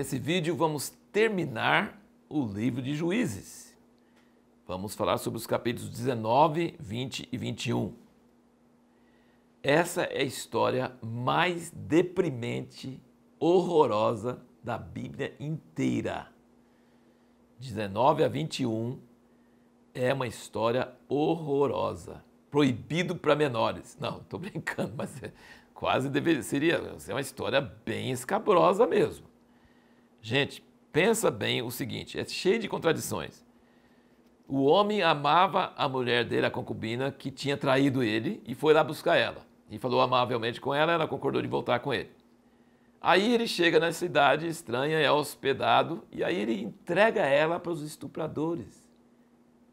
Nesse vídeo vamos terminar o livro de Juízes. Vamos falar sobre os capítulos 19, 20 e 21. Essa é a história mais deprimente, horrorosa da Bíblia inteira. 19 a 21 é uma história horrorosa. Proibido para menores. Não, estou brincando, mas é, quase deveria, seria é uma história bem escabrosa mesmo. Gente, pensa bem o seguinte: é cheio de contradições. O homem amava a mulher dele, a concubina, que tinha traído ele, e foi lá buscar ela. E falou amavelmente com ela, ela concordou de voltar com ele. Aí ele chega na cidade estranha, é hospedado, e aí ele entrega ela para os estupradores.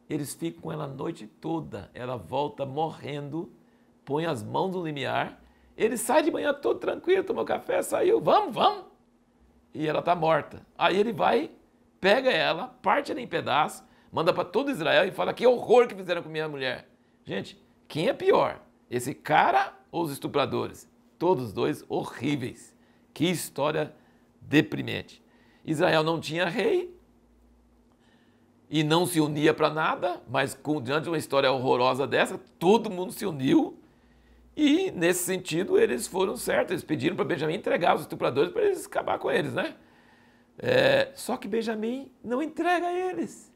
Eles ficam com ela a noite toda. Ela volta morrendo, põe as mãos no limiar. Ele sai de manhã todo tranquilo, tomou café, saiu, vamos, vamos e ela está morta. Aí ele vai, pega ela, parte ela em pedaços, manda para todo Israel e fala que horror que fizeram com minha mulher. Gente, quem é pior? Esse cara ou os estupradores? Todos dois horríveis. Que história deprimente. Israel não tinha rei e não se unia para nada, mas com, diante de uma história horrorosa dessa, todo mundo se uniu e, nesse sentido, eles foram certos. Eles pediram para Benjamin entregar os estupradores para eles acabar com eles, né? É, só que Benjamin não entrega eles.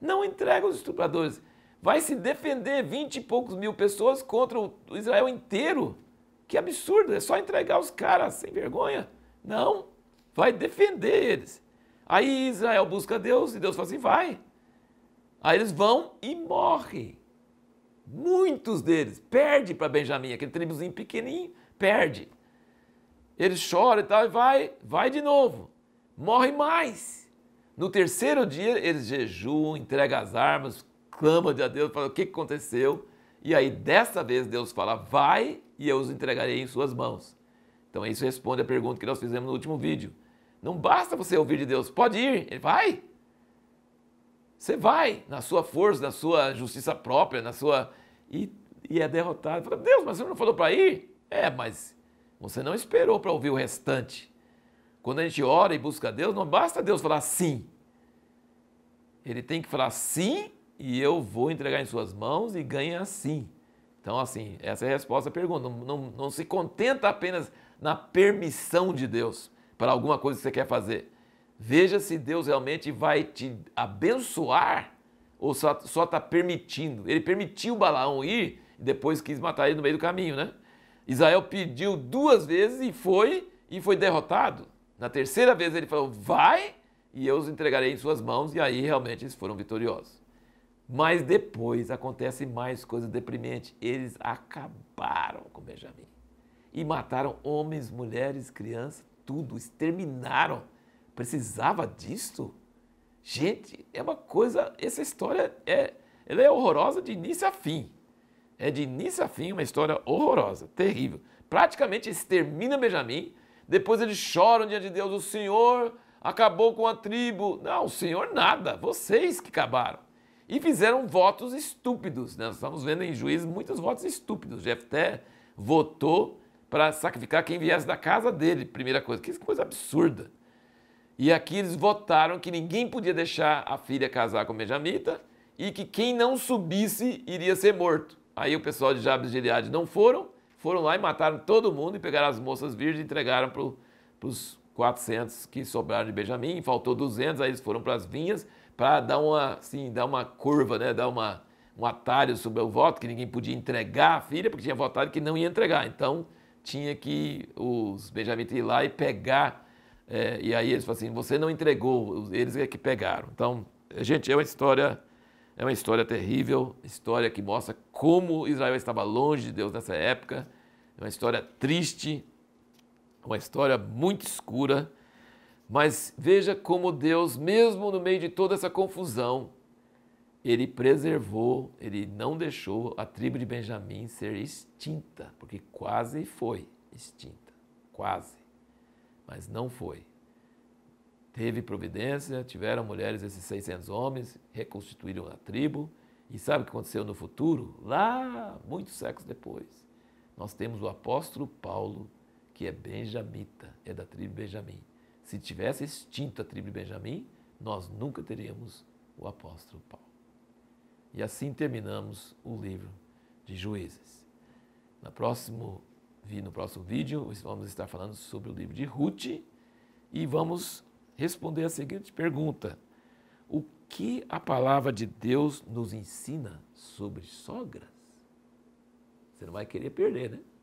Não entrega os estupradores. Vai se defender vinte e poucos mil pessoas contra o Israel inteiro. Que absurdo! É só entregar os caras sem vergonha. Não. Vai defender eles. Aí Israel busca Deus e Deus fala assim: vai. Aí eles vão e morrem. Muitos deles perde para Benjamim, aquele tribuzinho pequenininho, perde. Ele chora e tal e vai, vai de novo. Morre mais. No terceiro dia eles jejuam, entregam as armas, clamam a Deus, falam o que aconteceu. E aí dessa vez Deus fala: "Vai e eu os entregarei em suas mãos". Então isso responde a pergunta que nós fizemos no último vídeo. Não basta você ouvir de Deus, pode ir, ele vai. Você vai na sua força, na sua justiça própria, na sua. E, e é derrotado. Fala, Deus, mas você não falou para ir? É, mas você não esperou para ouvir o restante. Quando a gente ora e busca Deus, não basta Deus falar sim. Ele tem que falar sim e eu vou entregar em suas mãos e ganha sim. Então, assim, essa é a resposta à pergunta. Não, não, não se contenta apenas na permissão de Deus para alguma coisa que você quer fazer. Veja se Deus realmente vai te abençoar ou só está permitindo. Ele permitiu Balaão ir e depois quis matar ele no meio do caminho, né? Israel pediu duas vezes e foi e foi derrotado. Na terceira vez ele falou: "Vai e eu os entregarei em suas mãos", e aí realmente eles foram vitoriosos. Mas depois acontece mais coisa deprimente. Eles acabaram com Benjamim e mataram homens, mulheres, crianças, tudo, exterminaram precisava disto? Gente, é uma coisa. Essa história é, ela é horrorosa de início a fim. É de início a fim uma história horrorosa, terrível. Praticamente extermina Benjamim. Depois eles choram diante de Deus: o Senhor acabou com a tribo. Não, o Senhor nada, vocês que acabaram. E fizeram votos estúpidos. Né? Nós estamos vendo em juízes muitos votos estúpidos. Jefté votou para sacrificar quem viesse da casa dele, primeira coisa. Que coisa absurda. E aqui eles votaram que ninguém podia deixar a filha casar com Benjamita e que quem não subisse iria ser morto. Aí o pessoal de Jabes de Gileade não foram, foram lá e mataram todo mundo e pegaram as moças virgens e entregaram para os 400 que sobraram de Benjamim, faltou 200, aí eles foram para as vinhas para dar uma, assim, dar uma curva, né, dar uma, um atalho sobre o voto, que ninguém podia entregar a filha, porque tinha votado que não ia entregar. Então, tinha que os benjamitas ir lá e pegar é, e aí eles falam assim, você não entregou, eles é que pegaram. Então, gente, é uma história, é uma história terrível, história que mostra como Israel estava longe de Deus nessa época. É uma história triste, uma história muito escura. Mas veja como Deus, mesmo no meio de toda essa confusão, ele preservou, ele não deixou a tribo de Benjamim ser extinta, porque quase foi extinta, quase mas não foi. Teve providência, tiveram mulheres esses 600 homens, reconstituíram a tribo, e sabe o que aconteceu no futuro? Lá, muitos séculos depois, nós temos o apóstolo Paulo, que é benjamita, é da tribo Benjamim. Se tivesse extinto a tribo Benjamim, nós nunca teríamos o apóstolo Paulo. E assim terminamos o livro de Juízes. No próximo no próximo vídeo, vamos estar falando sobre o livro de Ruth e vamos responder a seguinte pergunta: O que a palavra de Deus nos ensina sobre sogras? Você não vai querer perder, né?